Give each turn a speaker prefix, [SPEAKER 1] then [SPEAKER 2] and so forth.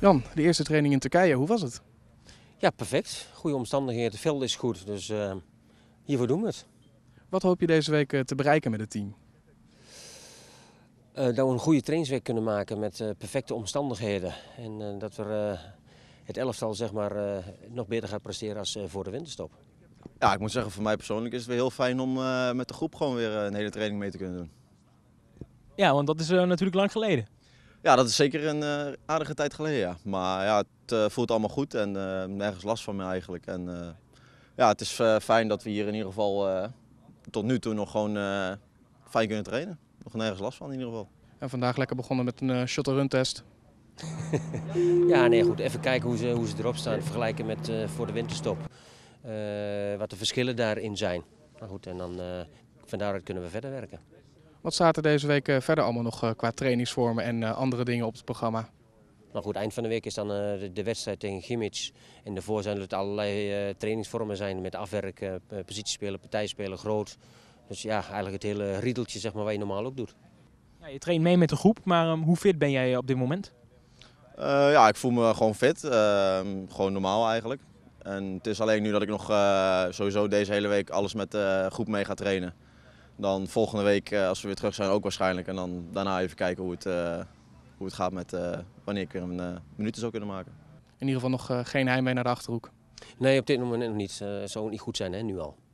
[SPEAKER 1] Jan, de eerste training in Turkije, hoe
[SPEAKER 2] was het? Ja, perfect. Goede omstandigheden. Het veld is goed, dus uh, hiervoor doen we het. Wat hoop je deze week eh, te bereiken met het team? Eh, dat we een goede trainingsweek kunnen maken met perfecte omstandigheden. En dat we het elftal zeg maar, nog beter gaan presteren als voor de winterstop. Ja, ik moet zeggen, voor mij persoonlijk is het
[SPEAKER 3] weer heel fijn om met de groep gewoon weer een hele training mee te kunnen doen.
[SPEAKER 1] Ja, want dat is natuurlijk lang geleden.
[SPEAKER 3] Ja, dat is zeker een eh, aardige tijd geleden, ja. Maar ja, het eh, voelt allemaal goed en uh, nergens last van me eigenlijk. En ja, het is fijn dat we hier in ieder geval tot nu toe nog gewoon fijn kunnen trainen. Nog nergens last van in ieder geval. En
[SPEAKER 1] vandaag lekker begonnen met een shuttle run test.
[SPEAKER 3] ja, nee goed.
[SPEAKER 2] Even kijken hoe ze, hoe ze erop staan. Vergelijken met voor de winterstop. wat de verschillen daarin zijn. Maar goed, en dan, van kunnen we verder werken.
[SPEAKER 1] Wat staat er deze week eh, verder allemaal nog eh, qua trainingsvormen en eh, andere dingen op het programma?
[SPEAKER 2] Nou goed, eind van de week is dan de, wedstrijd tegen Gimmich. En daarvoor zijn er allerlei trainingsvormen zijn met afwerken, positiespelen, partijspelen, groot. Dus ja, eigenlijk het hele riedeltje zeg maar, wat je normaal ook doet.
[SPEAKER 1] Ja, je traint mee met de groep, maar ehm, hoe fit ben jij op dit moment?
[SPEAKER 3] ja, ik voel me gewoon
[SPEAKER 2] fit. Ehm,
[SPEAKER 3] gewoon normaal eigenlijk. En het is alleen nu dat ik nog sowieso deze hele week alles met de groep mee ga trainen. Dan volgende week, eh, als we weer terug zijn, ook waarschijnlijk. En dan daarna even kijken hoe het, eh, hoe het gaat met eh, wanneer ik weer een minuten zou kunnen maken. In ieder geval nog geen heimwee naar de Achterhoek? Nee, op dit moment nog niet. Het zou niet goed zijn hè, nu al.